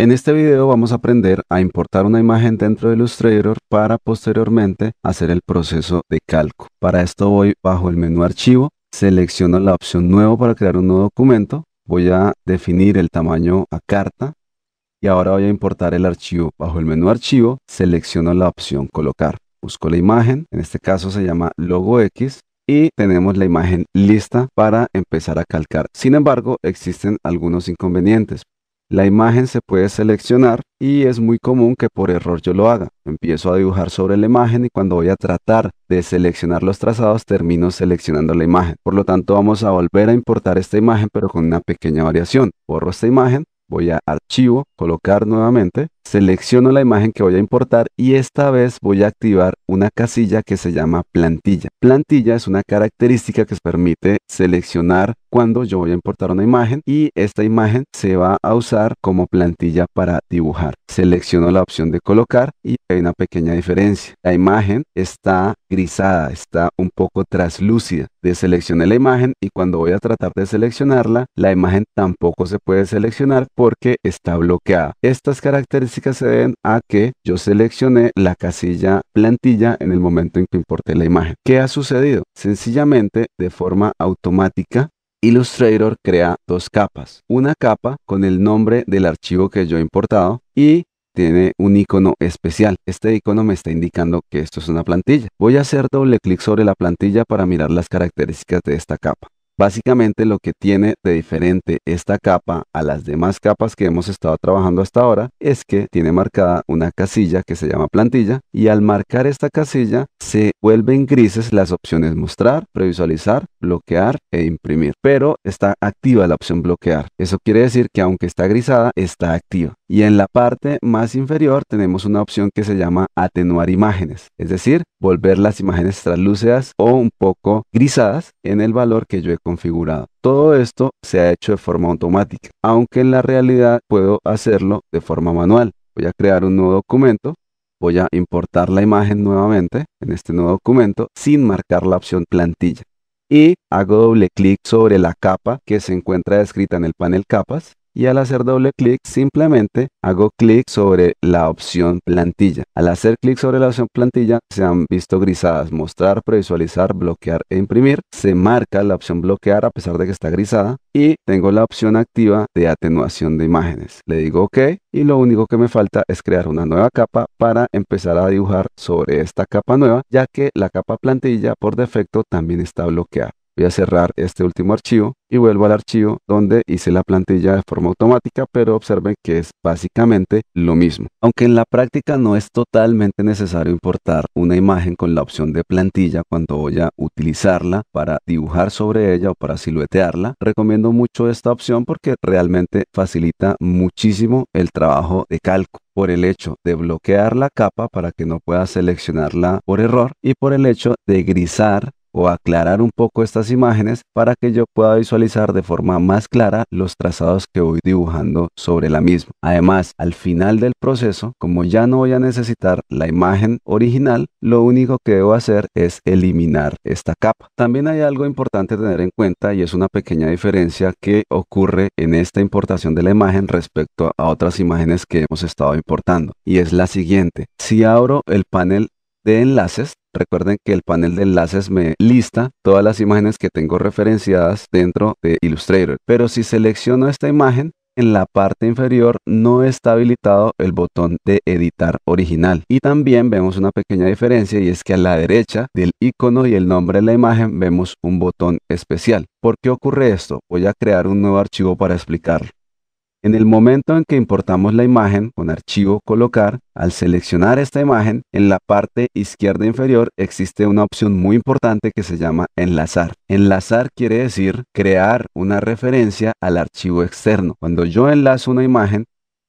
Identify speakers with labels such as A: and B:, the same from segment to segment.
A: En este video vamos a aprender a importar una imagen dentro de Illustrator para posteriormente hacer el proceso de calco. Para esto voy bajo el menú archivo, selecciono la opción nuevo para crear un nuevo documento, voy a definir el tamaño a carta y ahora voy a importar el archivo. Bajo el menú archivo selecciono la opción colocar, busco la imagen, en este caso se llama logo X y tenemos la imagen lista para empezar a calcar. Sin embargo, existen algunos inconvenientes. La imagen se puede seleccionar y es muy común que por error yo lo haga. Empiezo a dibujar sobre la imagen y cuando voy a tratar de seleccionar los trazados termino seleccionando la imagen. Por lo tanto vamos a volver a importar esta imagen pero con una pequeña variación. Borro esta imagen, voy a archivo, colocar nuevamente Selecciono la imagen que voy a importar y esta vez voy a activar una casilla que se llama plantilla. Plantilla es una característica que permite seleccionar cuando yo voy a importar una imagen y esta imagen se va a usar como plantilla para dibujar. Selecciono la opción de colocar y hay una pequeña diferencia. La imagen está grisada, está un poco traslúcida. Deseleccioné la imagen y cuando voy a tratar de seleccionarla, la imagen tampoco se puede seleccionar porque está bloqueada. Estas características se deben a que yo seleccioné la casilla plantilla en el momento en que importé la imagen. ¿Qué ha sucedido? Sencillamente, de forma automática, Illustrator crea dos capas. Una capa con el nombre del archivo que yo he importado y tiene un icono especial. Este icono me está indicando que esto es una plantilla. Voy a hacer doble clic sobre la plantilla para mirar las características de esta capa. Básicamente lo que tiene de diferente esta capa a las demás capas que hemos estado trabajando hasta ahora es que tiene marcada una casilla que se llama plantilla y al marcar esta casilla se vuelven grises las opciones mostrar, previsualizar, bloquear e imprimir. Pero está activa la opción bloquear. Eso quiere decir que aunque está grisada, está activa. Y en la parte más inferior tenemos una opción que se llama atenuar imágenes, es decir, volver las imágenes translúcidas o un poco grisadas en el valor que yo he configurado. Todo esto se ha hecho de forma automática, aunque en la realidad puedo hacerlo de forma manual. Voy a crear un nuevo documento, voy a importar la imagen nuevamente en este nuevo documento sin marcar la opción plantilla y hago doble clic sobre la capa que se encuentra descrita en el panel capas y al hacer doble clic simplemente hago clic sobre la opción plantilla. Al hacer clic sobre la opción plantilla se han visto grisadas mostrar, previsualizar, bloquear e imprimir. Se marca la opción bloquear a pesar de que está grisada y tengo la opción activa de atenuación de imágenes. Le digo ok y lo único que me falta es crear una nueva capa para empezar a dibujar sobre esta capa nueva ya que la capa plantilla por defecto también está bloqueada voy a cerrar este último archivo y vuelvo al archivo donde hice la plantilla de forma automática, pero observen que es básicamente lo mismo. Aunque en la práctica no es totalmente necesario importar una imagen con la opción de plantilla cuando voy a utilizarla para dibujar sobre ella o para siluetearla, recomiendo mucho esta opción porque realmente facilita muchísimo el trabajo de calco por el hecho de bloquear la capa para que no pueda seleccionarla por error y por el hecho de grisar o aclarar un poco estas imágenes para que yo pueda visualizar de forma más clara los trazados que voy dibujando sobre la misma. Además, al final del proceso, como ya no voy a necesitar la imagen original, lo único que debo hacer es eliminar esta capa. También hay algo importante tener en cuenta y es una pequeña diferencia que ocurre en esta importación de la imagen respecto a otras imágenes que hemos estado importando y es la siguiente. Si abro el panel de enlaces, Recuerden que el panel de enlaces me lista todas las imágenes que tengo referenciadas dentro de Illustrator. Pero si selecciono esta imagen, en la parte inferior no está habilitado el botón de editar original. Y también vemos una pequeña diferencia y es que a la derecha del icono y el nombre de la imagen vemos un botón especial. ¿Por qué ocurre esto? Voy a crear un nuevo archivo para explicarlo. En el momento en que importamos la imagen con archivo colocar, al seleccionar esta imagen, en la parte izquierda inferior existe una opción muy importante que se llama enlazar. Enlazar quiere decir crear una referencia al archivo externo. Cuando yo enlazo una imagen,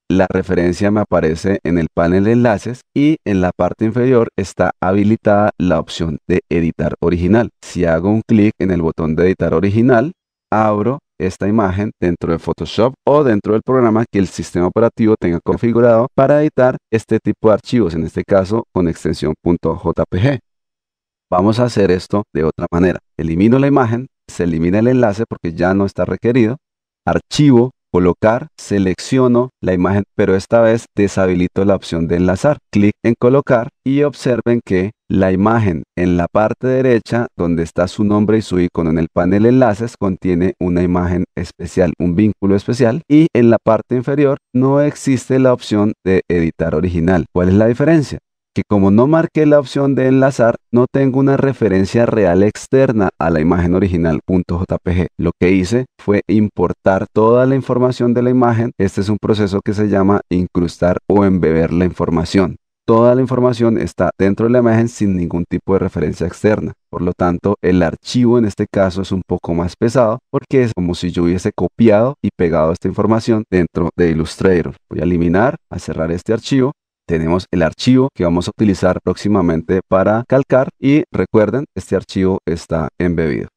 A: la referencia me aparece en el panel de enlaces y en la parte inferior está habilitada la opción de editar original. Si hago un clic en el botón de editar original, abro esta imagen dentro de Photoshop o dentro del programa que el sistema operativo tenga configurado para editar este tipo de archivos, en este caso con extensión .jpg. Vamos a hacer esto de otra manera. Elimino la imagen, se elimina el enlace porque ya no está requerido. Archivo, colocar, selecciono la imagen, pero esta vez deshabilito la opción de enlazar. Clic en colocar y observen que la imagen en la parte derecha donde está su nombre y su icono en el panel enlaces contiene una imagen especial, un vínculo especial y en la parte inferior no existe la opción de editar original. ¿Cuál es la diferencia? Y como no marqué la opción de enlazar, no tengo una referencia real externa a la imagen original.jpg. Lo que hice fue importar toda la información de la imagen. Este es un proceso que se llama incrustar o embeber la información. Toda la información está dentro de la imagen sin ningún tipo de referencia externa. Por lo tanto, el archivo en este caso es un poco más pesado porque es como si yo hubiese copiado y pegado esta información dentro de Illustrator. Voy a eliminar, a cerrar este archivo tenemos el archivo que vamos a utilizar próximamente para calcar y recuerden, este archivo está embebido.